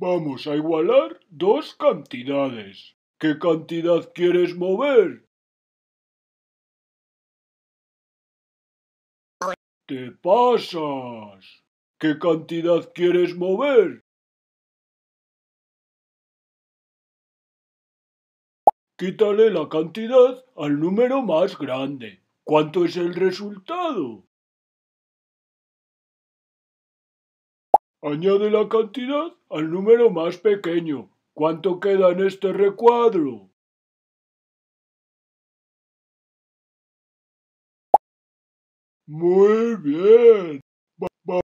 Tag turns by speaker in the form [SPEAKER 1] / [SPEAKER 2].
[SPEAKER 1] Vamos a igualar dos cantidades. ¿Qué cantidad quieres mover? Te pasas. ¿Qué cantidad quieres mover? Quítale la cantidad al número más grande. ¿Cuánto es el resultado? Añade la cantidad al número más pequeño. ¿Cuánto queda en este recuadro?
[SPEAKER 2] Muy bien.